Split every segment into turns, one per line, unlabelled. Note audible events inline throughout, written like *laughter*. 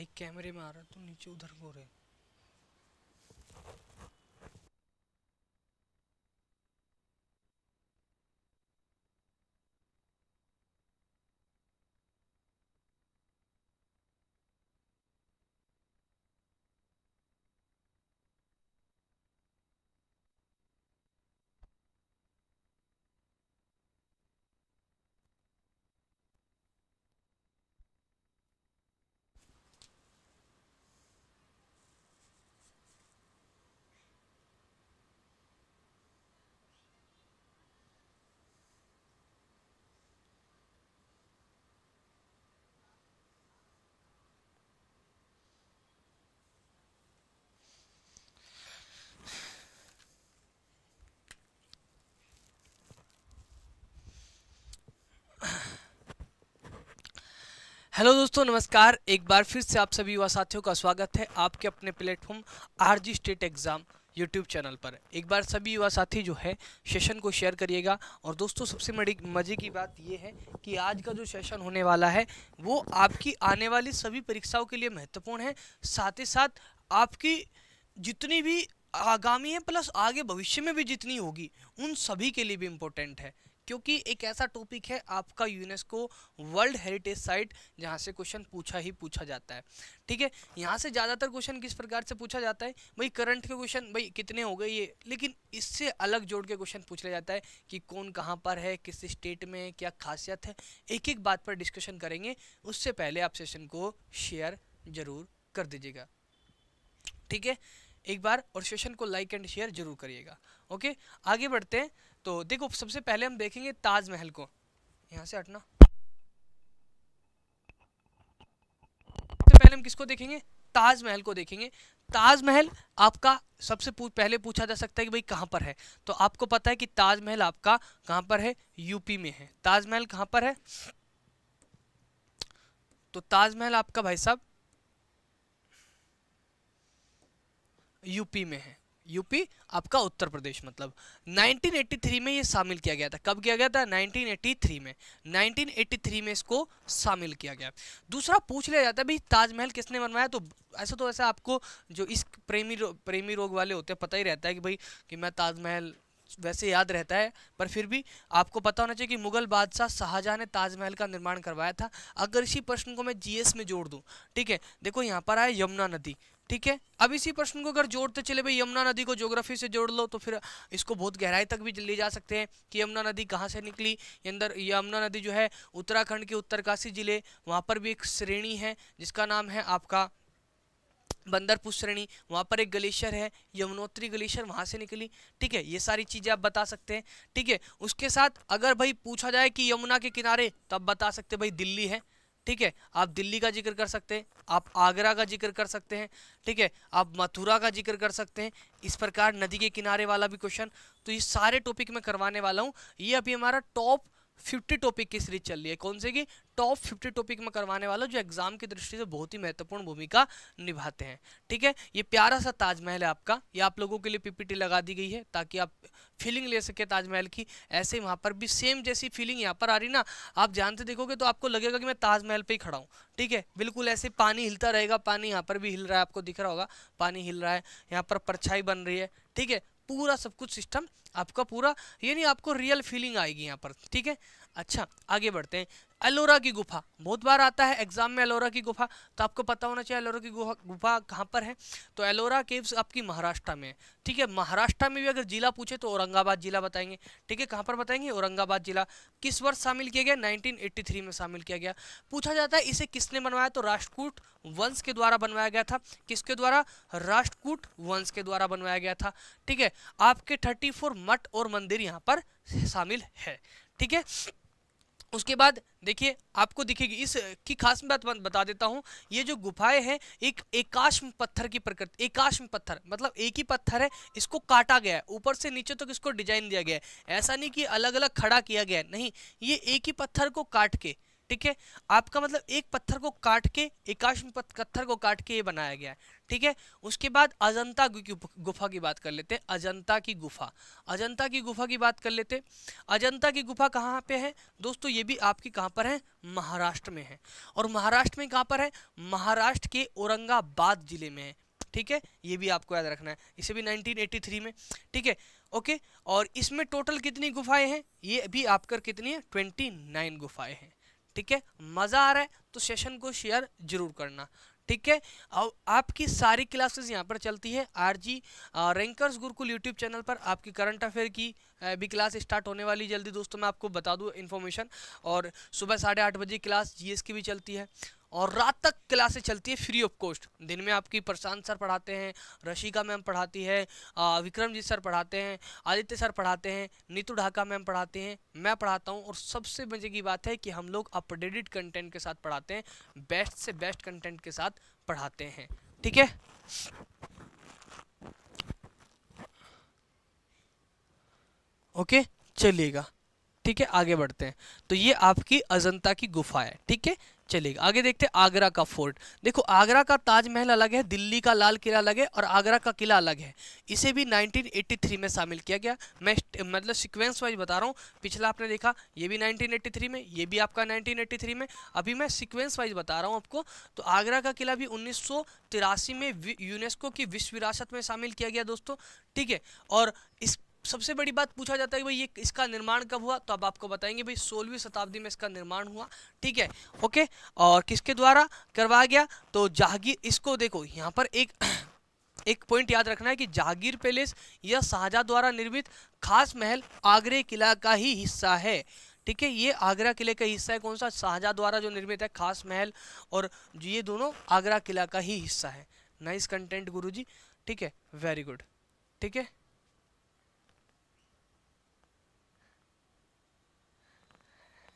भाई कैमरे में आ रहा है तो नीचे उधर को रहे हेलो दोस्तों नमस्कार एक बार फिर से आप सभी युवा साथियों का स्वागत है आपके अपने platform RG state exam YouTube channel पर एक बार सभी युवा साथी जो है सेशन को शेयर करिएगा और दोस्तों सबसे बड़ी मज़े की बात यह है कि आज का जो सेशन होने वाला है वो आपकी आने वाली सभी परीक्षाओं के लिए महत्वपूर्ण है साथ ही साथ आपकी जितनी भी आगामी है प्लस आगे भविष्य में भी जितनी होगी उन सभी के लिए भी इम्पोर्टेंट है क्योंकि एक ऐसा टॉपिक है आपका यूनेस्को वर्ल्ड हेरिटेज साइट जहाँ से क्वेश्चन पूछा ही पूछा जाता है ठीक है यहाँ से ज़्यादातर क्वेश्चन किस प्रकार से पूछा जाता है भाई करंट के क्वेश्चन भाई कितने हो गए ये लेकिन इससे अलग जोड़ के क्वेश्चन पूछ लिया जाता है कि कौन कहाँ पर है किस स्टेट में क्या खासियत है एक एक बात पर डिस्कशन करेंगे उससे पहले आप सेशन को शेयर ज़रूर कर दीजिएगा ठीक है एक बार और सेशन को लाइक एंड शेयर जरूर करिएगा ओके आगे बढ़ते हैं तो देखो सबसे पहले हम देखेंगे ताजमहल को यहाँ से हटना सबसे पहले हम किसको देखेंगे ताजमहल को देखेंगे ताजमहल आपका सबसे पहले पूछा जा सकता है कि भाई कहाँ पर है तो आपको पता है कि ताजमहल आपका कहाँ पर है यूपी में है ताजमहल कहाँ पर है तो ताजमहल आपका भाई साहब यूपी में है यूपी आपका उत्तर प्रदेश मतलब 1983 में ये शामिल किया गया था कब किया गया था 1983 में 1983 में इसको शामिल किया गया दूसरा पूछ लिया जाता है भाई ताजमहल किसने बनवाया तो ऐसा तो ऐसा आपको जो इस प्रेमी रो, प्रेमी रोग वाले होते हैं पता ही रहता है कि भाई कि मैं ताजमहल वैसे याद रहता है पर फिर भी आपको पता होना चाहिए कि मुगल बादशाह शाहजहाँ ने ताजमहल का निर्माण करवाया था अगर इसी प्रश्न को मैं जीएस में जोड़ दूँ ठीक है देखो यहाँ पर आए यमुना नदी ठीक है अब इसी प्रश्न को अगर जोड़ते चले भाई यमुना नदी को ज्योग्राफी से जोड़ लो तो फिर इसको बहुत गहराई तक भी ले जा सकते हैं कि यमुना नदी कहाँ से निकली अंदर यमुना नदी जो है उत्तराखंड के उत्तरकाशी जिले वहाँ पर भी एक श्रेणी है जिसका नाम है आपका बंदरपुर श्रेणी वहाँ पर एक ग्लेशियर है यमुनोत्री ग्लेशियर वहाँ से निकली ठीक है ये सारी चीज़ें आप बता सकते हैं ठीक है उसके साथ अगर भाई पूछा जाए कि यमुना के किनारे तब बता सकते भाई दिल्ली है ठीक है आप दिल्ली का जिक्र कर सकते हैं आप आगरा का जिक्र कर सकते हैं ठीक है आप मथुरा का जिक्र कर सकते हैं इस प्रकार नदी के किनारे वाला भी क्वेश्चन तो ये सारे टॉपिक मैं करवाने वाला हूँ ये अभी हमारा टॉप फिफ्टी टॉपिक की सीरीज चल रही है कौन से की टॉप फिफ्टी टॉपिक में करवाने वाला जो एग्जाम की दृष्टि से बहुत ही महत्वपूर्ण भूमिका निभाते हैं ठीक है ये प्यारा सा ताजमहल है आपका ये आप लोगों के लिए पीपीटी लगा दी गई है ताकि आप फीलिंग ले सके ताजमहल की ऐसे ही वहाँ पर भी सेम जैसी फीलिंग यहाँ पर आ रही ना आप जानते से देखोगे तो आपको लगेगा कि मैं ताजमहल पर ही खड़ा हूँ ठीक है बिल्कुल ऐसे पानी हिलता रहेगा पानी यहाँ पर भी हिल रहा है आपको दिख रहा होगा पानी हिल रहा है यहाँ पर परछाई बन रही है ठीक है पूरा सब कुछ सिस्टम आपका पूरा ये नहीं आपको रियल फीलिंग आएगी यहाँ पर ठीक है अच्छा आगे बढ़ते हैं अलोरा की गुफा बहुत बार आता है एग्जाम में अलोरा की गुफा तो आपको पता होना चाहिए अलोरा की गुफा गुफा कहाँ पर है तो एलोरा केव्स आपकी महाराष्ट्र में है ठीक है महाराष्ट्र में भी अगर जिला पूछे तो औरंगाबाद जिला बताएंगे ठीक है कहाँ पर बताएंगे औरंगाबाद जिला किस वर्ष शामिल किया गया 1983 में शामिल किया गया पूछा जाता है इसे किसने बनवाया तो राष्ट्रकूट वंश के द्वारा बनवाया गया था किसके द्वारा राष्ट्रकूट वंश के द्वारा बनवाया गया था ठीक है आपके थर्टी मठ और मंदिर यहाँ पर शामिल है ठीक है उसके बाद देखिए आपको दिखेगी इस की खास बात बता देता हूँ ये जो गुफाएं हैं एक एकाश्म पत्थर की प्रकृति एकाश्म पत्थर मतलब एक ही पत्थर है इसको काटा गया है ऊपर से नीचे तक तो इसको डिजाइन दिया गया है ऐसा नहीं कि अलग अलग खड़ा किया गया है नहीं ये एक ही पत्थर को काट के ठीक है आपका मतलब एक पत्थर को काट के एकाश पत्थर को काट के ये बनाया गया है ठीक है उसके बाद अजंता की गुफा की बात कर लेते हैं अजंता की गुफा अजंता की गुफा की बात कर लेते अजंता की गुफा कहाँ पे है दोस्तों ये भी आपकी कहाँ पर है महाराष्ट्र में है और महाराष्ट्र में कहाँ पर है महाराष्ट्र के औरंगाबाद जिले में है ठीक है ये भी आपको याद रखना है इसे भी 1983 में ठीक है ओके और इसमें टोटल कितनी गुफाएं हैं ये भी आप कर कितनी है 29 गुफाएं हैं ठीक है मज़ा आ रहा है तो सेशन को शेयर जरूर करना ठीक है और आपकी सारी क्लासेस यहाँ पर चलती है RG rankers Gurukul YouTube channel पर आपकी करंट अफेयर की भी क्लास स्टार्ट होने वाली जल्दी दोस्तों मैं आपको बता दूँ इन्फॉर्मेशन और सुबह साढ़े आठ बजे क्लास जीएस की भी चलती है और रात तक क्लासेस चलती है फ्री ऑफ कॉस्ट दिन में आपकी प्रशांत सर पढ़ाते हैं रशिका मैम पढ़ाती है विक्रमजीत सर पढ़ाते हैं आदित्य सर पढ़ाते हैं नीतू ढाका मैम पढ़ाते हैं मैं पढ़ाता हूँ और सबसे मजे की बात है कि हम लोग अपडेटेड कंटेंट के साथ पढ़ाते हैं बेस्ट से बेस्ट कंटेंट के साथ पढ़ाते हैं ठीक है ओके चलिएगा ठीक है आगे बढ़ते हैं तो ये आपकी अजंता की गुफा है ठीक है चलेगा आगे देखते हैं आगरा का फोर्ट देखो आगरा का ताजमहल अलग है दिल्ली का लाल किला अलग है और आगरा का किला अलग है इसे भी 1983 में शामिल किया गया मैं मतलब सिक्वेंस वाइज बता रहा हूँ पिछला आपने देखा ये भी 1983 में ये भी आपका 1983 में अभी मैं सिक्वेंस वाइज बता रहा हूँ आपको तो आगरा का किला भी उन्नीस में यूनेस्को की विश्व विरासत में शामिल किया गया दोस्तों ठीक है और इस सबसे बड़ी बात पूछा जाता है भाई ये इसका निर्माण कब हुआ तो अब आपको बताएंगे भाई सोलहवीं शताब्दी में इसका निर्माण हुआ ठीक है ओके और किसके द्वारा करवाया गया तो जहागीर इसको देखो यहाँ पर एक *clears throat* एक पॉइंट याद रखना है कि जहागीर पैलेस यह शाहजहा द्वारा निर्मित खास महल आगरे किला का ही हिस्सा है ठीक है ये आगरा किले का हिस्सा है कौन सा शाहजहा द्वारा जो निर्मित है खास महल और ये दोनों आगरा किला का ही हिस्सा है नाइस कंटेंट गुरुजी ठीक है वेरी गुड ठीक है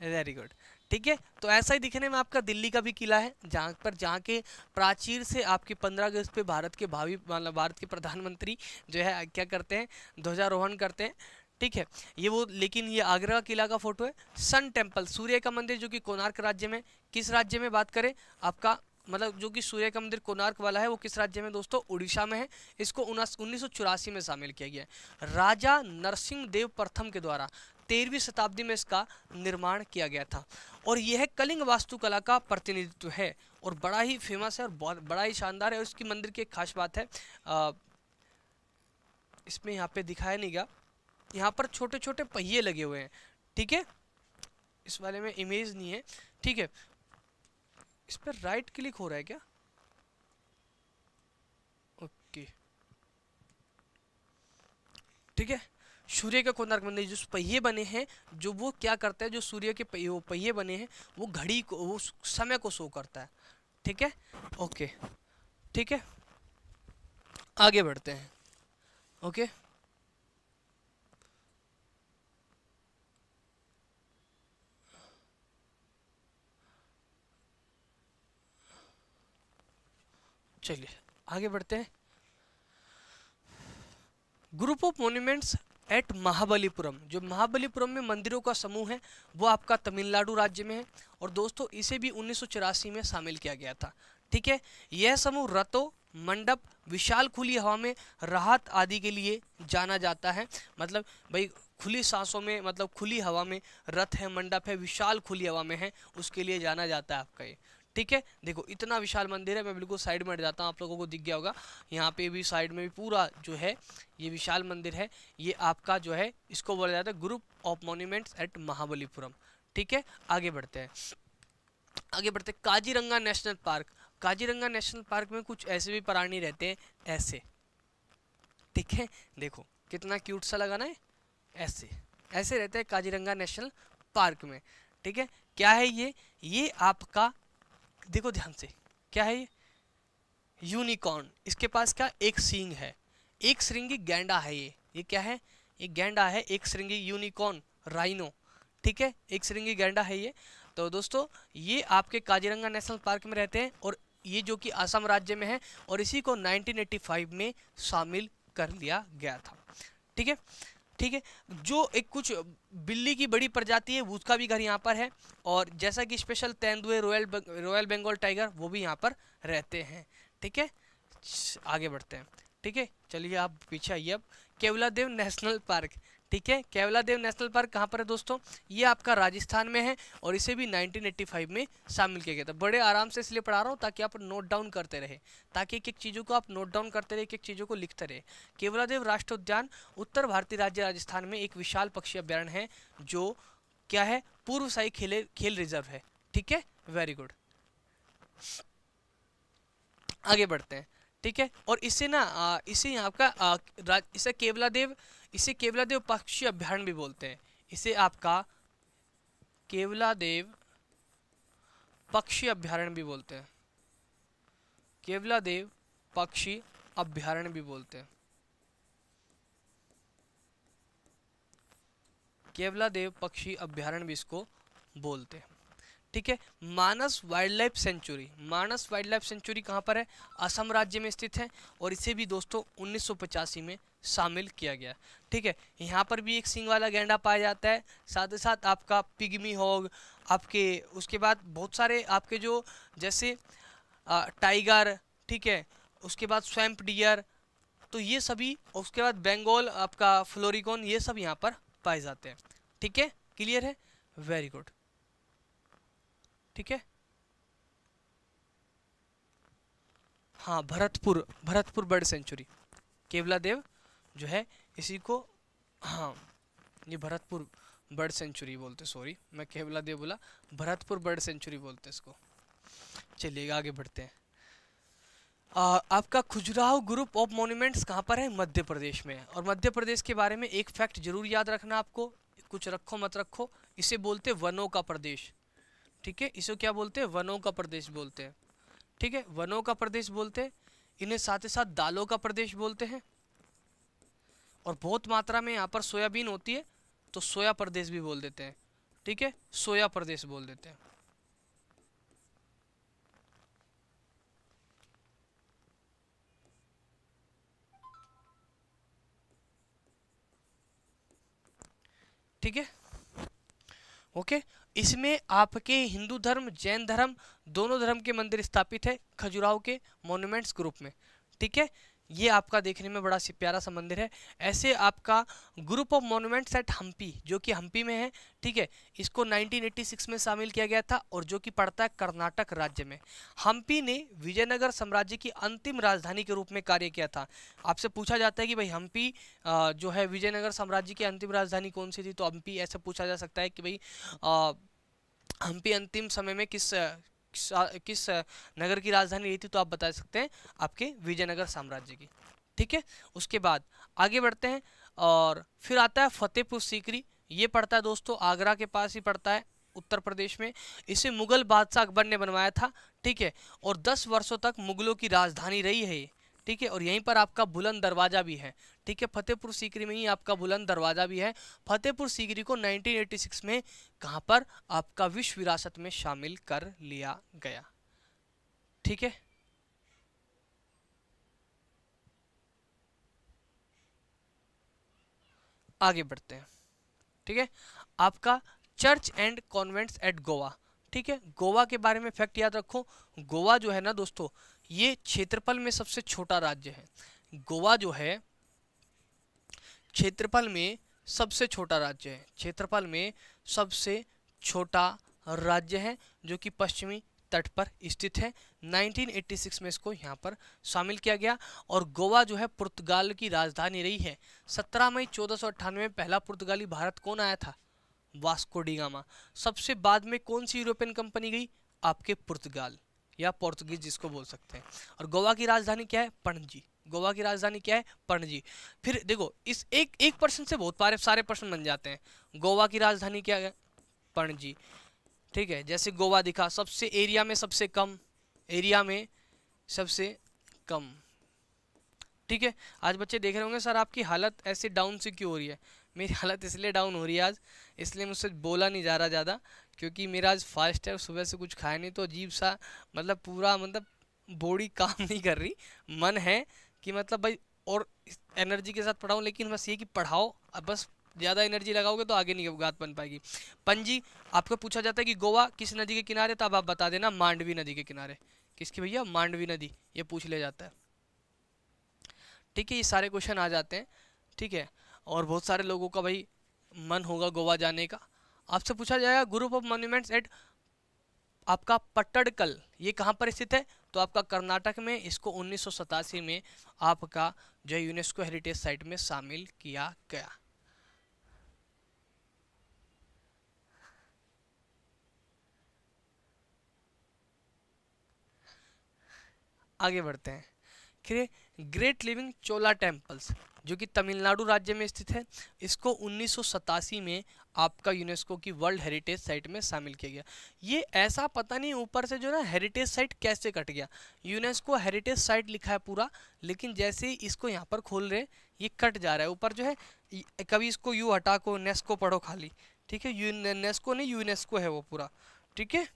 वेरी गुड ठीक है तो ऐसा ही दिखने में आपका दिल्ली का भी किला है जहाँ पर जहाँ के प्राचीर से आपके पंद्रह अगस्त पे भारत के भावी मतलब भारत के प्रधानमंत्री जो है क्या करते हैं ध्वजारोहण करते हैं ठीक है ये वो लेकिन ये आगरा किला का फोटो है सन टेम्पल सूर्य का मंदिर जो कि कोणार्क राज्य में किस राज्य में बात करें आपका मतलब जो कि सूर्य का मंदिर कोणार्क वाला है वो किस राज्य में दोस्तों उड़ीसा में है इसको उन्नीस में शामिल किया गया राजा नरसिंह देव प्रथम के द्वारा तेरहवीं शताब्दी में इसका निर्माण किया गया था और यह कलिंग वास्तुकला का प्रतिनिधित्व है और बड़ा ही फेमस है और बहुत बड़ा ही शानदार है और इसकी मंदिर की एक खास बात है आ, इसमें यहाँ पे दिखाया नहीं गया यहाँ पर छोटे छोटे पहिए लगे हुए हैं ठीक है इस वाले में इमेज नहीं है ठीक है इस पर राइट क्लिक हो रहा है क्या ओके ठीक है सूर्य का कोणार्क मंदिर जो पहिए बने हैं जो वो क्या करता है जो सूर्य के पहिए बने हैं वो घड़ी को वो समय को शो करता है ठीक है ओके ठीक है आगे बढ़ते हैं ओके चलिए आगे बढ़ते हैं group of monuments at Mahabalipuram जो महाबलीपुरम में मंदिरों का समूह है वो आपका तमिलनाडु राज्य में है और दोस्तों इसे भी उन्नीस में शामिल किया गया था ठीक है यह समूह रथों मंडप विशाल खुली हवा में राहत आदि के लिए जाना जाता है मतलब भाई खुली सांसों में मतलब खुली हवा में रथ है मंडप है विशाल खुली हवा में है उसके लिए जाना जाता है आपका ये ठीक है देखो इतना विशाल मंदिर है मैं बिल्कुल साइड में जाता हूँ आप लोगों को दिख गया होगा यहाँ पे भी साइड में भी पूरा जो है ये विशाल मंदिर है ये आपका जो है इसको बोला जाता है group of monuments at Mahabalipuram ठीक है आगे बढ़ते हैं आगे बढ़ते हैं Kaziranga national park Kaziranga national park में कुछ ऐसे भी प्राणी रहते हैं ऐसे ठीक है देखो कितना क्यूट सा लगाना है ऐसे ऐसे रहते हैं काजीरंगा नेशनल पार्क में ठीक है क्या है ये ये आपका देखो ध्यान से क्या है यूनिकॉर्न इसके पास क्या एक सींग है एक श्रृंगी गेंडा है ये ये क्या है ये गेंडा है एक श्रृंगी यूनिकॉर्न राइनो ठीक है एक श्रृंगी गेंडा है ये तो दोस्तों ये आपके काजीरंगा नेशनल पार्क में रहते हैं और ये जो कि असम राज्य में है और इसी को 1985 में शामिल कर लिया गया था ठीक है ठीक है जो एक कुछ बिल्ली की बड़ी प्रजाति है उसका भी घर यहाँ पर है और जैसा कि स्पेशल तेंदुए रॉयल रॉयल बंगाल टाइगर वो भी यहाँ पर रहते हैं ठीक है आगे बढ़ते हैं ठीक है चलिए आप पीछे आइए अब केवलादेव नेशनल पार्क ठीक है केवला देव नेशनल पार्क कहाँ पर है दोस्तों ये आपका राजस्थान में है और इसे भी 1985 में शामिल किया गया था बड़े आराम से इसलिए पढ़ा रहा हूँ ताकि आप नोट डाउन करते रहे ताकि एक एक चीज़ों को आप नोट डाउन करते रहे एक एक चीज़ों को लिखते रहे केवला देव राष्ट्रीय उद्यान उत्तर भारतीय राज्य राजस्थान में एक विशाल पक्षी अभ्यारण है जो क्या है पूर्व साई खेले खेल रिजर्व है ठीक है वेरी गुड आगे बढ़ते हैं ठीक है और इसे ना इसे यहाँ का इसे केवला देव इसे केवलादेव पक्षी अभ्यारण्य भी बोलते हैं इसे आपका केवलादेव पक्षी अभ्यारण्य भी बोलते हैं केवलादेव पक्षी अभ्यारण्य भी बोलते हैं केवलादेव पक्षी अभ्यारण्य भी इसको बोलते हैं ठीक है Manas wildlife sanctuary Manas wildlife sanctuary कहाँ पर है असम राज्य में स्थित है और इसे भी दोस्तों उन्नीस में शामिल किया गया ठीक है यहाँ पर भी एक सिंग वाला गेंडा पाया जाता है साथ ही साथ आपका पिगमी होग आपके उसके बाद बहुत सारे आपके जो जैसे टाइगर ठीक है उसके बाद स्वैम्प डियर तो ये सभी उसके बाद बेंगोल आपका फ्लोरिकॉन ये सब यहाँ पर पाए जाते हैं ठीक है क्लियर है वेरी गुड ठीक है हाँ Bharatpur Bharatpur bird sanctuary Keoladeo जो है इसी को हाँ ये भरतपुर बर्ड सेंचुरी बोलते सॉरी मैं कह बोला दे बोला भरतपुर बर्ड सेंचुरी बोलते इसको चलिए आगे बढ़ते हैं आ, आपका खुजराहो ग्रुप ऑफ मोन्यूमेंट्स कहाँ पर है मध्य प्रदेश में है और मध्य प्रदेश के बारे में एक फैक्ट जरूर याद रखना आपको कुछ रखो मत रखो इसे बोलते वनों का प्रदेश ठीक है इसे क्या बोलते हैं वनों का प्रदेश बोलते हैं ठीक है वनों का प्रदेश बोलते हैं इन्हें साथ ही साथ दालों का प्रदेश बोलते हैं और बहुत मात्रा में यहाँ पर सोयाबीन होती है तो सोया प्रदेश भी बोल देते हैं ठीक है सोया प्रदेश बोल देते हैं ठीक है ओके इसमें आपके हिंदू धर्म जैन धर्म दोनों धर्म के मंदिर स्थापित है खजुराहो के मॉन्यूमेंट्स ग्रुप में ठीक है ये आपका देखने में बड़ा प्यारा सा मंदिर है ऐसे आपका group of monuments at Hampi जो कि हम्पी में है ठीक है इसको 1986 में शामिल किया गया था और जो कि पड़ता है कर्नाटक राज्य में हम्पी ने विजयनगर साम्राज्य की अंतिम राजधानी के रूप में कार्य किया था आपसे पूछा जाता है कि भाई हम्पी जो है विजयनगर साम्राज्य की अंतिम राजधानी कौन सी थी तो हम्पी ऐसे पूछा जा सकता है कि भाई हम्पी अंतिम समय में किस किस नगर की राजधानी रही थी तो आप बता सकते हैं आपके विजयनगर साम्राज्य की ठीक है उसके बाद आगे बढ़ते हैं और फिर आता है फतेहपुर सीकरी ये पड़ता है दोस्तों आगरा के पास ही पड़ता है उत्तर प्रदेश में इसे मुगल बादशाह अकबर ने बनवाया था ठीक है और 10 वर्षों तक मुगलों की राजधानी रही है ठीक है और यहीं पर आपका बुलंद दरवाज़ा भी है ठीक है फतेहपुर सीकरी में ही आपका बुलंद दरवाज़ा भी है फतेहपुर सीकरी को 1986 में कहां पर आपका विश्व विरासत में शामिल कर लिया गया ठीक है आगे बढ़ते हैं ठीक है आपका church and convents at Goa ठीक है गोवा के बारे में फैक्ट याद रखो गोवा जो है ना दोस्तों ये क्षेत्रफल में सबसे छोटा राज्य है गोवा जो है क्षेत्रफल में सबसे छोटा राज्य है क्षेत्रफल में सबसे छोटा राज्य है जो कि पश्चिमी तट पर स्थित है 1986 में इसको यहाँ पर शामिल किया गया और गोवा जो है पुर्तगाल की राजधानी रही है 17 मई चौदह में पहला पुर्तगाली भारत कौन आया था वास्को डिगामा सबसे बाद में कौन सी यूरोपियन कंपनी गई आपके पुर्तगाल या पोर्तुगीज जिसको बोल सकते हैं और गोवा की राजधानी क्या है पणजी गोवा की राजधानी क्या है पणजी फिर देखो इस एक एक पर्सन से बहुत पारे सारे प्रश्न बन जाते हैं गोवा की राजधानी क्या है पणजी ठीक है जैसे गोवा दिखा सबसे एरिया में सबसे कम एरिया में सबसे कम ठीक है आज बच्चे देख रहे होंगे सर आपकी हालत ऐसे डाउन से क्यों हो रही है मेरी हालत इसलिए डाउन हो रही है आज इसलिए मुझसे बोला नहीं जा रहा ज़्यादा क्योंकि मेरा आज फास्ट है सुबह से कुछ खाया नहीं तो अजीब सा मतलब पूरा मतलब बॉडी काम नहीं कर रही मन है कि मतलब भाई और एनर्जी के साथ पढ़ाऊँ लेकिन बस ये कि पढ़ाओ अब बस ज़्यादा एनर्जी लगाओगे तो आगे नहीं गात बन पाएगी पंजी आपको पूछा जाता है कि गोवा किस नदी के किनारे तब आप बता देना मांडवी नदी के किनारे किसकी भैया मांडवी नदी ये पूछ लिया जाता है ठीक है ये सारे क्वेश्चन आ जाते हैं ठीक है और बहुत सारे लोगों का भाई मन होगा गोवा जाने का आपसे पूछा जाएगा ग्रुप ऑफ मॉन्यूमेंट्स एट आपका पट्टडकल ये कहाँ पर स्थित है तो आपका कर्नाटक में इसको उन्नीस में आपका जो यूनेस्को हेरिटेज साइट में शामिल किया गया आगे बढ़ते हैं फिर ग्रेट लिविंग चोला टेम्पल्स जो कि तमिलनाडु राज्य में स्थित है इसको उन्नीस में आपका यूनेस्को की वर्ल्ड हेरिटेज साइट में शामिल किया गया ये ऐसा पता नहीं ऊपर से जो ना हेरिटेज साइट कैसे कट गया यूनेस्को हेरिटेज साइट लिखा है पूरा लेकिन जैसे ही इसको यहाँ पर खोल रहे ये कट जा रहा है ऊपर जो है कभी इसको यू हटा को नेस्को पढ़ो खाली ठीक है यूनेस्को नहीं यूनेस्को है वो पूरा ठीक है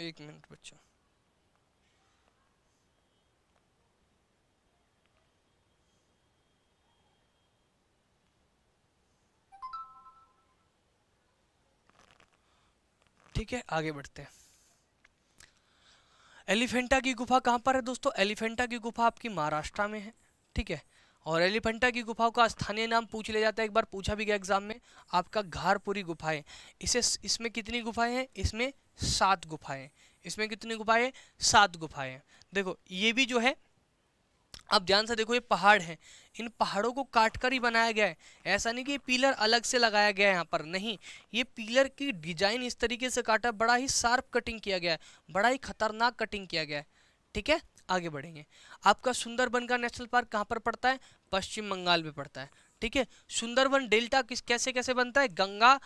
एक मिनट बच्चा ठीक है आगे बढ़ते हैं एलिफेंटा की गुफा कहां पर है दोस्तों एलिफेंटा की गुफा आपकी महाराष्ट्र में है ठीक है और एलिफेंटा की गुफाओं का स्थानीय नाम पूछ लिया जाता है एक बार पूछा भी गया एग्जाम में आपका घारपुरी गुफाएं इसे इसमें कितनी गुफाएं हैं इसमें सात गुफाएं इसमें कितनी गुफाएं सात गुफाएं देखो ये भी जो है आप ध्यान से देखो ये पहाड़ हैं इन पहाड़ों को काट कर ही बनाया गया है ऐसा नहीं कि ये पिलर अलग से लगाया गया है यहाँ पर नहीं ये पिलर की डिजाइन इस तरीके से काटा बड़ा ही शार्प कटिंग किया गया है बड़ा ही खतरनाक कटिंग किया गया है ठीक है आगे बढ़ेंगे आपका सुंदरबन का नेशनल पार्क कहाँ पर पड़ता है पश्चिम बंगाल में पड़ता है ठीक है सुंदरबन डेल्टा किस कैसे कैसे बनता है गंगा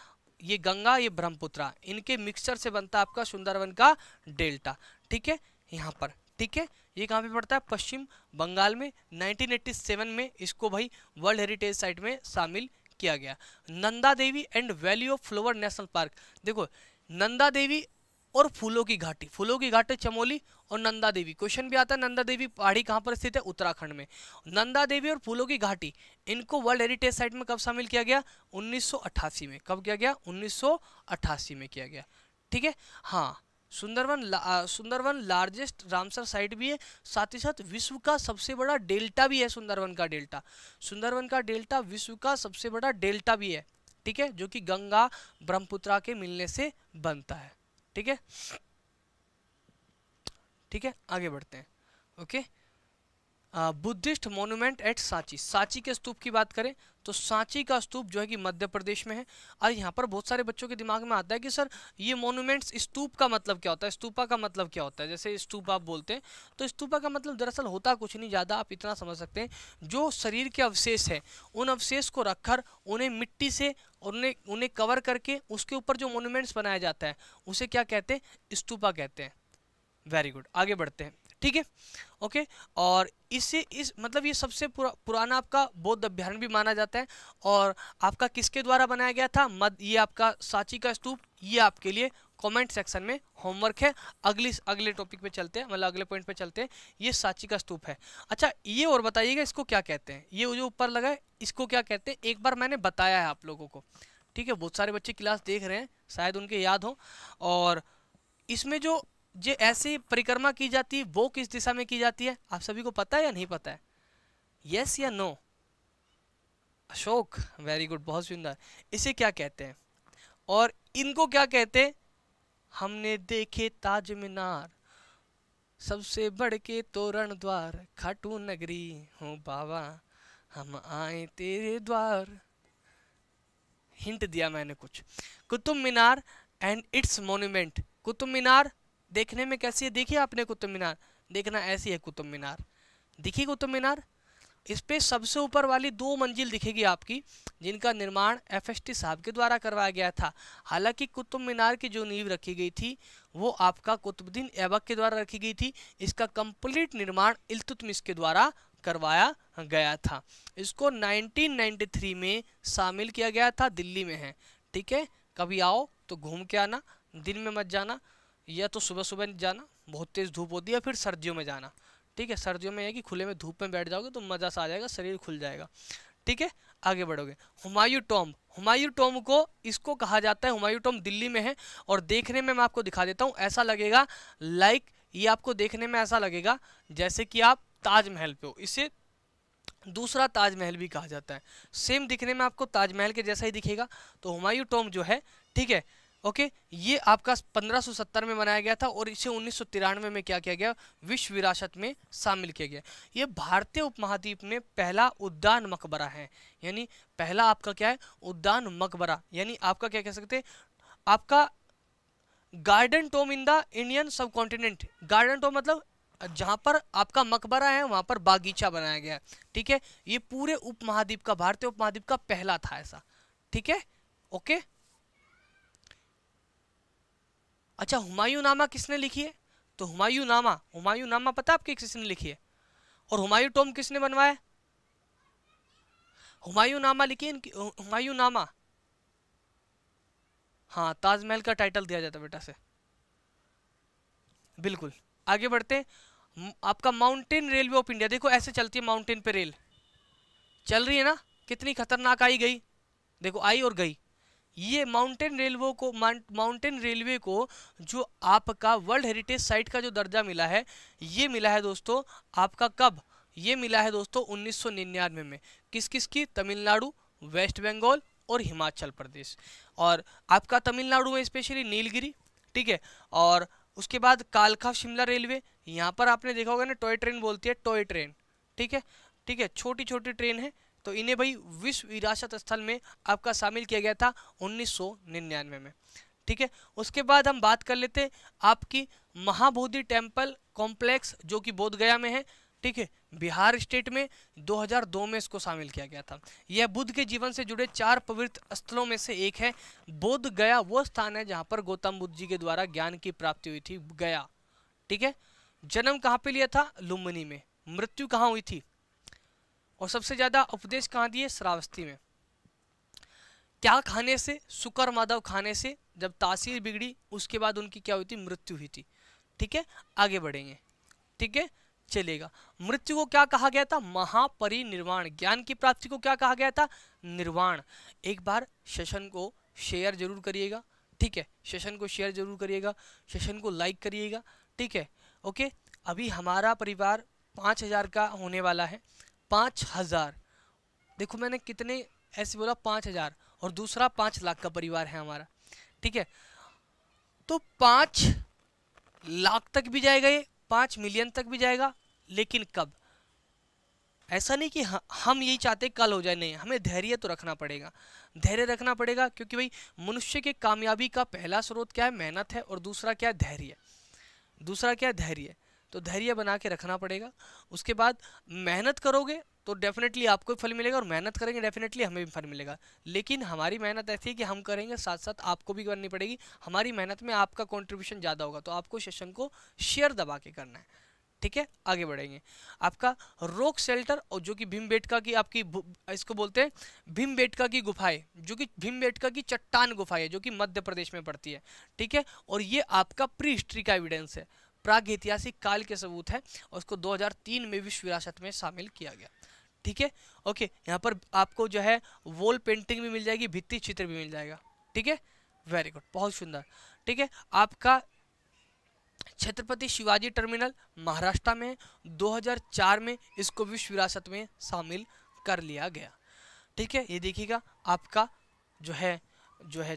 ये गंगा ये ब्रह्मपुत्रा इनके मिक्सचर से बनता है आपका सुंदरबन का डेल्टा ठीक है यहाँ पर ठीक है ये कहाँ पे पड़ता है पश्चिम बंगाल में 1987 में इसको भाई वर्ल्ड हेरिटेज साइट में शामिल किया गया Nanda Devi and valley of flower national park देखो नंदा देवी और फूलों की घाटी फूलों की घाटी चमोली और नंदा देवी क्वेश्चन भी आता है नंदा देवी पहाड़ी कहाँ पर स्थित है उत्तराखंड में नंदा देवी और फूलों की घाटी इनको वर्ल्ड हेरिटेज साइट में कब शामिल किया गया 1988 में कब किया गया 1988 में किया गया ठीक है हाँ सुंदरवन ला, सुंदरवन लार्जेस्ट रामसर साइट भी है साथ ही साथ विश्व का सबसे बड़ा डेल्टा भी है सुंदरवन का डेल्टा सुंदरवन का डेल्टा विश्व का सबसे बड़ा डेल्टा भी है ठीक है जो कि गंगा ब्रह्मपुत्रा के मिलने से बनता है ठीक है ठीक है आगे बढ़ते हैं okay Buddhist monument at Sanchi Sanchi के स्तूप की बात करें तो सांची का स्तूप जो है कि मध्य प्रदेश में है और यहाँ पर बहुत सारे बच्चों के दिमाग में आता है कि सर ये मोन्यूमेंट्स स्तूप का मतलब क्या होता है स्तूपा का मतलब क्या होता है जैसे स्तूप आप बोलते हैं तो स्तूपा का मतलब दरअसल होता कुछ नहीं ज़्यादा आप इतना समझ सकते हैं जो शरीर के अवशेष है उन अवशेष को रखकर उन्हें मिट्टी से और उन्हें उन्हें कवर करके उसके ऊपर जो मोन्यूमेंट्स बनाया जाता है उसे क्या कहते हैं स्तूपा कहते हैं वेरी गुड आगे बढ़ते हैं ठीक है ओके और इससे इस मतलब ये सबसे पुरा, पुराना आपका बौद्ध अभ्यारण भी माना जाता है और आपका किसके द्वारा बनाया गया था मद ये आपका सांची का स्तूप ये आपके लिए कमेंट सेक्शन में होमवर्क है अगली अगले टॉपिक पे चलते हैं मतलब अगले पॉइंट पे चलते हैं ये सांची का स्तूप है अच्छा ये और बताइएगा इसको क्या कहते हैं ये जो ऊपर लगा है इसको क्या कहते हैं एक बार मैंने बताया है आप लोगों को ठीक है बहुत सारे बच्चे क्लास देख रहे हैं शायद उनके याद हो और इसमें जो जो ऐसी परिक्रमा की जाती है वो किस दिशा में की जाती है आप सभी को पता है या नहीं पता है यस या नो अशोक वेरी गुड बहुत सुंदर इसे क्या कहते हैं और इनको क्या कहते हैं हमने देखे ताज मीनार सबसे बढ़ के तोरण द्वार खाटू नगरी हो बाबा हम आए तेरे द्वार हिंट दिया मैंने कुछ Qutub Minar and its monument Qutub Minar देखने में कैसी है देखिए आपने कुतुब मीनार देखना ऐसी है कुतुब मीनार दिखी कुतुब मीनार इस पे सबसे ऊपर वाली दो मंजिल दिखेगी आपकी जिनका निर्माण एफ एस टी साहब के द्वारा करवाया गया था हालांकि कुतुब मीनार की जो नींव रखी गई थी वो आपका कुतुबुद्दीन ऐबक के द्वारा रखी गई थी इसका कंप्लीट निर्माण इल्तुतमिस के द्वारा करवाया गया था इसको 1993 में शामिल किया गया था दिल्ली में है ठीक है कभी आओ तो घूम के आना दिन में मत जाना या तो सुबह सुबह जाना बहुत तेज़ धूप होती है फिर सर्दियों में जाना ठीक है सर्दियों में यह कि खुले में धूप में बैठ जाओगे तो मज़ा सा आ जाएगा शरीर खुल जाएगा ठीक है आगे बढ़ोगे हुमायूं टॉम हुमायूं टॉम को इसको कहा जाता है हुमायूं टॉम दिल्ली में है और देखने में मैं आपको दिखा देता हूँ ऐसा लगेगा लाइक ये आपको देखने में ऐसा लगेगा जैसे कि आप ताजमहल पे हो इसे दूसरा ताजमहल भी कहा जाता है सेम दिखने में आपको ताजमहल के जैसा ही दिखेगा तो हुमायूं टॉम जो है ठीक है ओके ये आपका 1570 में बनाया गया था और इसे उन्नीस में क्या किया गया विश्व विरासत में शामिल किया गया ये भारतीय उपमहाद्वीप में पहला उद्यान मकबरा है यानी पहला आपका क्या है उद्यान मकबरा यानी आपका क्या कह सकते आपका garden tomb in the Indian subcontinent garden tomb मतलब जहाँ पर आपका मकबरा है वहाँ पर बागीचा बनाया गया है ठीक है ये पूरे उपमहाद्वीप का भारतीय उपमहाद्वीप का पहला था ऐसा ठीक है ओके अच्छा हुमायूं नामा किसने लिखी है तो हुमायूं नामा हुमायूं नामा पता आपके किसने लिखी है और हुमायूं टोम किसने बनवाया हुमायूं नामा लिखी इनकी हुमायूं नामा हाँ ताजमहल का टाइटल दिया जाता बेटा से बिल्कुल आगे बढ़ते हैं आपका माउंटेन रेलवे ऑफ इंडिया देखो ऐसे चलती है माउंटेन पे रेल चल रही है ना कितनी खतरनाक आई गई देखो आई और गई ये माउंटेन रेलवे को माउंटेन रेलवे को जो आपका वर्ल्ड हेरिटेज साइट का जो दर्जा मिला है ये मिला है दोस्तों आपका कब ये मिला है दोस्तों 1999 में किस किस की तमिलनाडु वेस्ट बंगाल और हिमाचल प्रदेश और आपका तमिलनाडु में स्पेशली नीलगिरी ठीक है और उसके बाद कालखा शिमला रेलवे यहाँ पर आपने देखा होगा ना टॉय ट्रेन बोलती है टॉय ट्रेन ठीक है ठीक है छोटी छोटी ट्रेन है तो इन्हें भाई विश्व विरासत स्थल में आपका शामिल किया गया था 1999 में ठीक है उसके बाद हम बात कर लेते आपकी महाबोधि टेम्पल कॉम्प्लेक्स जो कि बोधगया में है ठीक है बिहार स्टेट में 2002 में इसको शामिल किया गया था यह बुद्ध के जीवन से जुड़े चार पवित्र स्थलों में से एक है बोध गया वो स्थान है जहाँ पर गौतम बुद्ध जी के द्वारा ज्ञान की प्राप्ति हुई थी गया ठीक है जन्म कहाँ पे लिया था लुम्बनी में मृत्यु कहाँ हुई थी और सबसे ज़्यादा उपदेश कहाँ दिए श्रावस्ती में क्या खाने से सुकर माधव खाने से जब तासीर बिगड़ी उसके बाद उनकी क्या हुई थी मृत्यु हुई थी ठीक है आगे बढ़ेंगे ठीक है चलेगा मृत्यु को क्या कहा गया था महापरिनिर्वाण ज्ञान की प्राप्ति को क्या कहा गया था निर्वाण एक बार सेशन को शेयर जरूर करिएगा ठीक है सेशन को शेयर जरूर करिएगा सेशन को लाइक करिएगा ठीक है ओके अभी हमारा परिवार पाँच हज़ार का होने वाला है पाँच हज़ार देखो मैंने कितने ऐसे बोला पाँच हज़ार और दूसरा पाँच लाख का परिवार है हमारा ठीक है तो पाँच लाख तक भी जाएगा ये पाँच मिलियन तक भी जाएगा लेकिन कब ऐसा नहीं कि हम यही चाहते कल हो जाए नहीं हमें धैर्य तो रखना पड़ेगा धैर्य रखना पड़ेगा क्योंकि भाई मनुष्य के कामयाबी का पहला स्रोत क्या है मेहनत है और दूसरा क्या है धैर्य दूसरा क्या है धैर्य तो धैर्य बना के रखना पड़ेगा उसके बाद मेहनत करोगे तो डेफिनेटली आपको भी फल मिलेगा और मेहनत करेंगे डेफिनेटली हमें भी फल मिलेगा लेकिन हमारी मेहनत ऐसी है कि हम करेंगे साथ साथ आपको भी करनी पड़ेगी हमारी मेहनत में आपका कॉन्ट्रीब्यूशन ज़्यादा होगा तो आपको सेशन को शेयर दबा के करना है ठीक है आगे बढ़ेंगे आपका रोक शेल्टर और जो कि बेटका की आपकी इसको बोलते हैं बेटका की गुफाएं जो कि बेटका की चट्टान गुफाएं जो कि मध्य प्रदेश में पड़ती है ठीक है और ये आपका प्री हिस्ट्री का एविडेंस है प्राग ऐतिहासिक काल के सबूत है और उसको 2003 में विश्व विरासत में शामिल किया गया ठीक है ओके यहाँ पर आपको जो है वॉल पेंटिंग भी मिल जाएगी भित्ति चित्र भी मिल जाएगा ठीक है वेरी गुड बहुत सुंदर ठीक है आपका छत्रपति शिवाजी टर्मिनल महाराष्ट्र में 2004 में इसको विश्व विरासत में शामिल कर लिया गया ठीक है ये देखिएगा आपका जो है जो है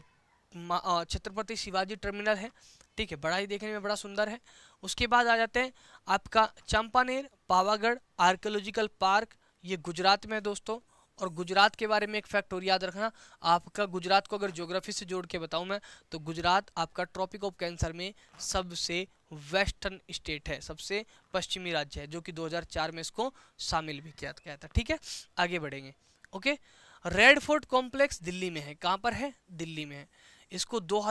छत्रपति शिवाजी टर्मिनल है ठीक है बड़ा ही देखने में बड़ा सुंदर है उसके बाद आ जाते हैं आपका चंपानेर पावागढ़ आर्कोलॉजिकल पार्क ये गुजरात में है दोस्तों और गुजरात के बारे में एक फैक्ट और याद रखना आपका गुजरात को अगर ज्योग्राफी से जोड़ के बताऊं मैं तो गुजरात आपका ट्रॉपिक ऑफ कैंसर में सबसे वेस्टर्न स्टेट है सबसे पश्चिमी राज्य है जो कि 2004 में इसको शामिल भी किया गया था ठीक है आगे बढ़ेंगे okay red fort complex Delhi में है कहाँ पर है दिल्ली में है इसको दो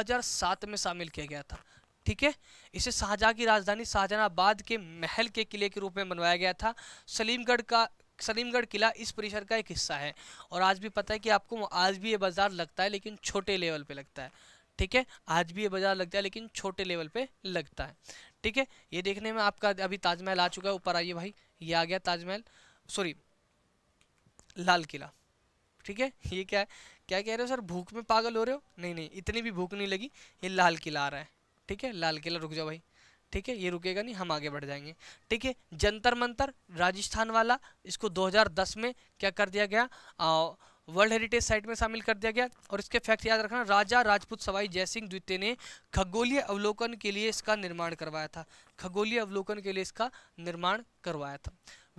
में शामिल किया गया था ठीक है इसे शाहजहाँ की राजधानी शाहजहाँबाद के महल के किले के रूप में बनवाया गया था सलीमगढ़ का सलीमगढ़ किला इस परिसर का एक हिस्सा है और आज भी पता है कि आपको आज भी ये बाज़ार लगता है लेकिन छोटे लेवल पे लगता है ठीक है आज भी ये बाज़ार लगता है लेकिन छोटे लेवल पे लगता है ठीक है ये देखने में आपका अभी ताजमहल आ चुका है ऊपर आइए भाई ये आ गया ताजमहल सॉरी लाल किला ठीक है ये क्या है क्या कह रहे हो सर भूख में पागल हो रहे हो नहीं नहीं इतनी भी भूख नहीं लगी ये लाल किला आ रहा है ठीक है लाल किला रुक जाओ भाई ठीक है ये रुकेगा नहीं हम आगे बढ़ जाएंगे ठीक है जंतर मंतर राजस्थान वाला इसको 2010 में क्या कर दिया गया वर्ल्ड हेरिटेज साइट में शामिल कर दिया गया और इसके फैक्ट याद रखना राजा राजपूत सवाई जयसिंह द्वितीय ने खगोलीय अवलोकन के लिए इसका निर्माण करवाया था खगोलीय अवलोकन के लिए इसका निर्माण करवाया था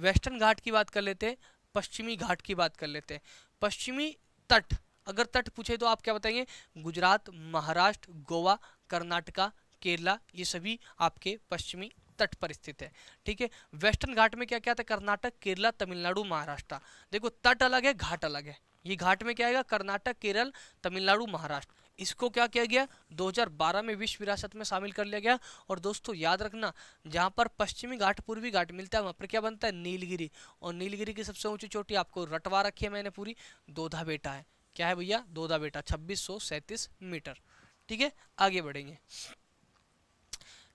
वेस्टर्न घाट की बात कर लेते हैं पश्चिमी घाट की बात कर लेते हैं पश्चिमी तट अगर तट पूछे तो आप क्या बताएंगे गुजरात महाराष्ट्र गोवा कर्नाटका केरला ये सभी आपके पश्चिमी तट पर स्थित है ठीक है वेस्टर्न घाट में क्या क्या था कर्नाटक केरला तमिलनाडु महाराष्ट्र देखो तट अलग है घाट अलग है ये घाट में क्या आएगा कर्नाटक केरल तमिलनाडु महाराष्ट्र इसको क्या किया गया 2012 में विश्व विरासत में शामिल कर लिया गया और दोस्तों याद रखना जहाँ पर पश्चिमी घाट पूर्वी घाट मिलता है वहाँ पर क्या बनता है नीलगिरी और नीलगिरी की सबसे ऊंची चोटी आपको रटवा रखी है मैंने पूरी दोधा बेटा है क्या है भैया दोधा बेटा छब्बीस मीटर ठीक है आगे बढ़ेंगे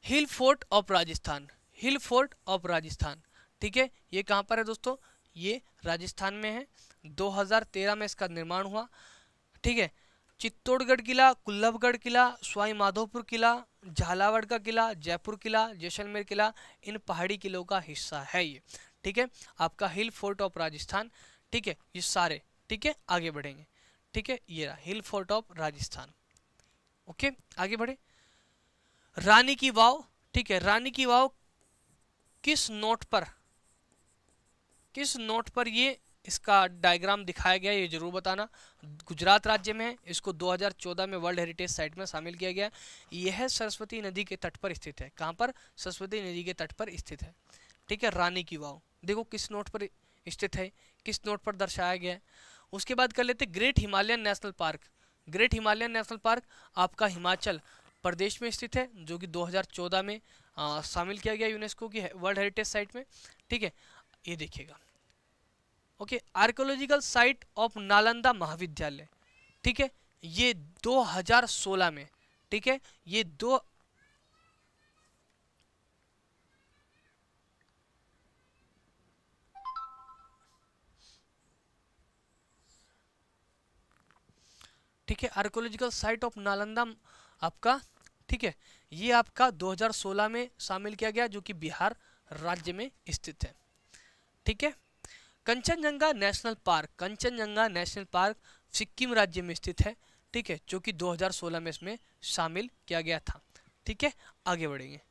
hill fort of Rajasthan hill fort of Rajasthan ठीक है ये कहाँ पर है दोस्तों ये राजस्थान में है 2013 में इसका निर्माण हुआ ठीक है चित्तौड़गढ़ किला कुल्लभगढ़ किला स्वाई माधोपुर किला झालावाड़ का किला जयपुर किला जैसलमेर किला इन पहाड़ी किलों का हिस्सा है ये ठीक है आपका हिल फोर्ट ऑफ राजस्थान ठीक है ये सारे ठीक है आगे बढ़ेंगे ठीक है ये रहा hill fort of Rajasthan okay आगे बढ़े रानी की वाव ठीक है रानी की वाव किस नोट पर किस नोट पर ये इसका डायग्राम दिखाया गया ये जरूर बताना गुजरात राज्य में है इसको 2014 में वर्ल्ड हेरिटेज साइट में शामिल किया गया यह सरस्वती नदी के तट पर स्थित है कहाँ पर सरस्वती नदी के तट पर स्थित है ठीक है रानी की वाव देखो किस नोट पर स्थित है किस नोट पर दर्शाया गया है उसके बाद कर लेते great Himalayan national park great Himalayan national park आपका हिमाचल प्रदेश में स्थित है जो कि 2014 में शामिल किया गया यूनेस्को की वर्ल्ड हेरिटेज साइट में ठीक है ये देखिएगा okay archaeological site of Nalanda Mahavidyalaya ठीक है ये 2016 में ठीक है ये दो ठीक है आर्कोलॉजिकल साइट ऑफ नालंदा आपका ठीक है ये आपका 2016 में शामिल किया गया जो कि बिहार राज्य में स्थित है ठीक है Kanchenjunga national park Kanchenjunga national park Sikkim राज्य में स्थित है ठीक है जो कि 2016 में इसमें शामिल किया गया था ठीक है आगे बढ़ेंगे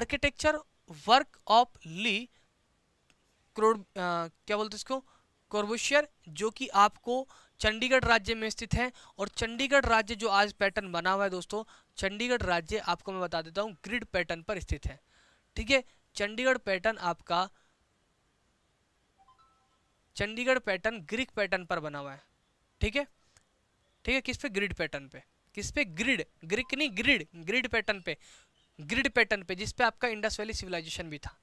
आर्किटेक्चर वर्क ऑफ ली क्रोड क्या बोलते इसको कोर्बुशियर जो कि आपको चंडीगढ़ राज्य में स्थित है और चंडीगढ़ राज्य जो आज पैटर्न बना हुआ है दोस्तों चंडीगढ़ राज्य आपको मैं बता देता हूँ ग्रिड पैटर्न पर स्थित है ठीक है चंडीगढ़ पैटर्न आपका चंडीगढ़ पैटर्न ग्रीक पैटर्न पर बना हुआ है ठीक है ठीक है किस पे ग्रिड पैटर्न पे किस पे ग्रिड ग्रीक नहीं ग्रिड ग्रिड पैटर्न पे ग्रिड पैटर्न पे जिस पे आपका इंडस वैली सिविलाइजेशन भी था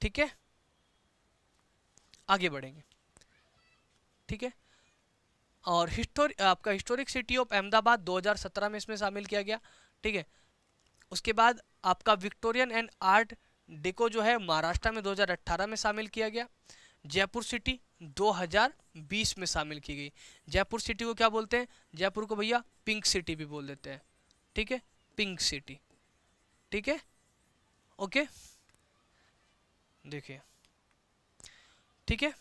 ठीक है आगे बढ़ेंगे ठीक है और हिस्टोरिक आपका हिस्टोरिक सिटी ऑफ अहमदाबाद 2017 में इसमें शामिल किया गया ठीक है उसके बाद आपका विक्टोरियन एंड आर्ट डेको जो है महाराष्ट्र में 2018 में शामिल किया गया जयपुर सिटी 2020 में शामिल की गई जयपुर सिटी को क्या बोलते हैं जयपुर को भैया पिंक सिटी भी बोल देते हैं ठीक है पिंक सिटी ठीक है ओके देखिए ठीक है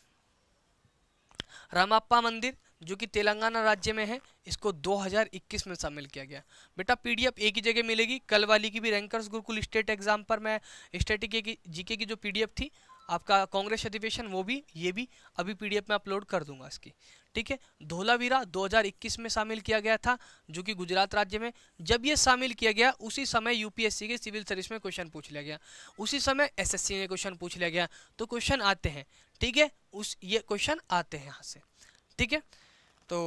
रामाप्पा मंदिर जो कि तेलंगाना राज्य में है इसको 2021 में शामिल किया गया बेटा पीडीएफ एक ही जगह मिलेगी कल वाली की भी रैंकर्स गुरुकुल स्टेट एग्जाम पर मैं स्टेटिक की जीके की जो पीडीएफ थी आपका कांग्रेस अधिवेशन वो भी ये भी अभी पीडीएफ में अपलोड कर दूंगा इसकी ठीक है धोलावीरा 2021 में शामिल किया गया था जो कि गुजरात राज्य में जब ये शामिल किया गया उसी समय यूपीएससी के सिविल सर्विस में क्वेश्चन पूछ लिया गया उसी समय एसएससी में क्वेश्चन पूछ लिया गया तो क्वेश्चन आते हैं ठीक है उस ये क्वेश्चन आते हैं यहाँ से ठीक है तो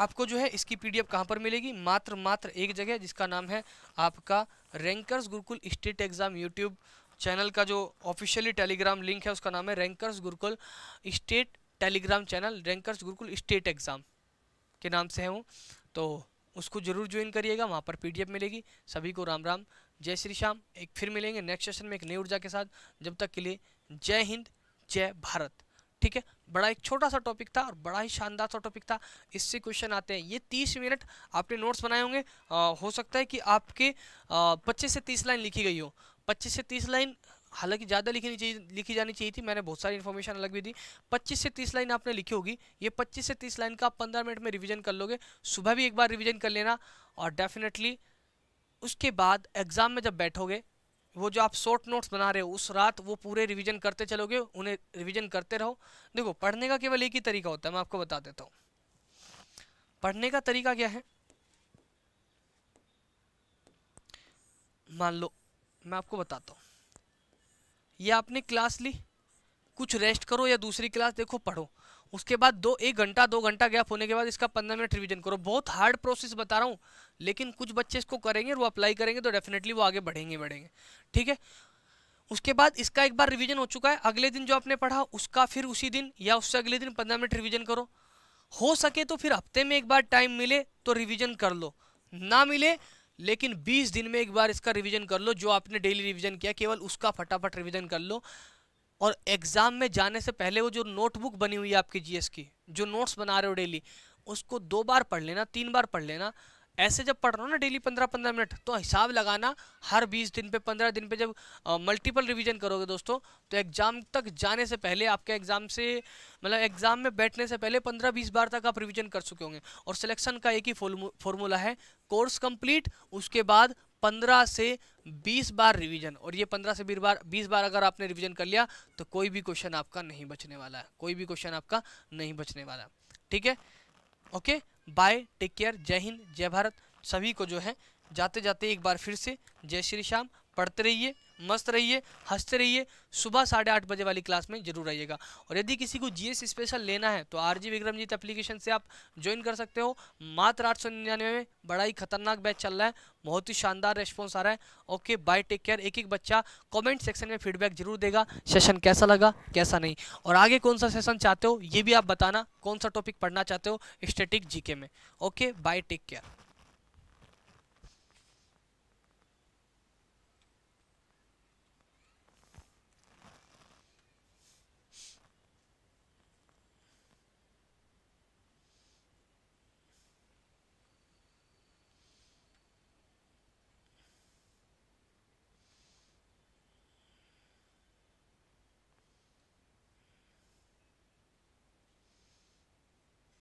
आपको जो है इसकी पीडीएफ कहाँ पर मिलेगी मात्र मात्र एक जगह जिसका नाम है आपका rankers Gurukul state exam YouTube channel का जो ऑफिशियली टेलीग्राम लिंक है उसका नाम है rankers Gurukul state telegram channel rankers Gurukul state exam के नाम से है वो तो उसको जरूर ज्वाइन करिएगा वहाँ पर पीडीएफ मिलेगी सभी को राम राम जय श्री श्याम एक फिर मिलेंगे नेक्स्ट सेशन में एक नई ऊर्जा के साथ जब तक के लिए जय हिंद जय भारत ठीक है बड़ा एक छोटा सा टॉपिक था और बड़ा ही शानदार सा टॉपिक था इससे क्वेश्चन आते हैं ये तीस मिनट आपने नोट्स बनाए होंगे हो सकता है कि आपके पच्चीस से तीस लाइन लिखी गई हो पच्चीस से तीस लाइन हालांकि ज़्यादा लिखनी चाहिए लिखी जानी चाहिए थी मैंने बहुत सारी इन्फॉर्मेशन अलग भी दी 25 से 30 लाइन आपने लिखी होगी ये 25 से 30 लाइन का आप 15 मिनट में रिवीजन कर लोगे सुबह भी एक बार रिवीजन कर लेना और डेफिनेटली उसके बाद एग्ज़ाम में जब बैठोगे वो जो आप शॉर्ट नोट्स बना रहे हो उस रात वो पूरे रिविज़न करते चलोगे उन्हें रिविजन करते रहो देखो पढ़ने का केवल एक ही तरीका होता है मैं आपको बता देता हूँ पढ़ने का तरीका क्या है मान लो मैं आपको बताता हूँ ये आपने क्लास ली कुछ रेस्ट करो या दूसरी क्लास देखो पढ़ो उसके बाद दो एक घंटा दो घंटा गैप होने के बाद इसका पंद्रह मिनट रिवीजन करो बहुत हार्ड प्रोसेस बता रहा हूँ लेकिन कुछ बच्चे इसको करेंगे और वो अप्लाई करेंगे तो डेफिनेटली वो आगे बढ़ेंगे बढ़ेंगे ठीक है उसके बाद इसका एक बार रिवीजन हो चुका है अगले दिन जो आपने पढ़ा उसका फिर उसी दिन या उससे अगले दिन पंद्रह मिनट रिविज़न करो हो सके तो फिर हफ्ते में एक बार टाइम मिले तो रिविज़न कर लो ना मिले लेकिन 20 दिन में एक बार इसका रिवीजन कर लो जो आपने डेली रिवीजन किया केवल उसका फटाफट रिवीजन कर लो और एग्ज़ाम में जाने से पहले वो जो नोटबुक बनी हुई है आपकी जीएस की जो नोट्स बना रहे हो डेली उसको दो बार पढ़ लेना तीन बार पढ़ लेना ऐसे जब पढ़ रहा हो ना डेली पंद्रह पंद्रह मिनट तो हिसाब लगाना हर बीस दिन पे पंद्रह दिन पे जब मल्टीपल रिवीजन करोगे दोस्तों तो एग्ज़ाम तक जाने से पहले आपके एग्ज़ाम से मतलब एग्ज़ाम में बैठने से पहले पंद्रह बीस बार तक आप रिविज़न कर चुके होंगे और सिलेक्शन का एक ही फॉर्मूला है कोर्स कंप्लीट उसके बाद पंद्रह से बीस बार रिवीजन और ये पंद्रह से बीस बार बीस बार अगर आपने रिवीजन कर लिया तो कोई भी क्वेश्चन आपका नहीं बचने वाला है कोई भी क्वेश्चन आपका नहीं बचने वाला ठीक है ओके बाय टेक केयर जय हिंद जय भारत सभी को जो है जाते जाते एक बार फिर से जय श्री श्याम पढ़ते रहिए मस्त रहिए हंसते रहिए सुबह साढ़े आठ बजे वाली क्लास में जरूर आइएगा और यदि किसी को जीएस स्पेशल लेना है तो आर जी विक्रमजीत एप्लीकेशन से आप ज्वाइन कर सकते हो मात्र आठ सौ निन्यानवे में बड़ा ही खतरनाक बैच चल रहा है बहुत ही शानदार रेस्पॉन्स आ रहा है ओके बाय टेक केयर एक एक बच्चा कॉमेंट सेक्शन में फीडबैक जरूर देगा सेशन कैसा लगा कैसा नहीं और आगे कौन सा सेशन चाहते हो ये भी आप बताना कौन सा टॉपिक पढ़ना चाहते हो स्टेटिक जीके में ओके बाय टेक केयर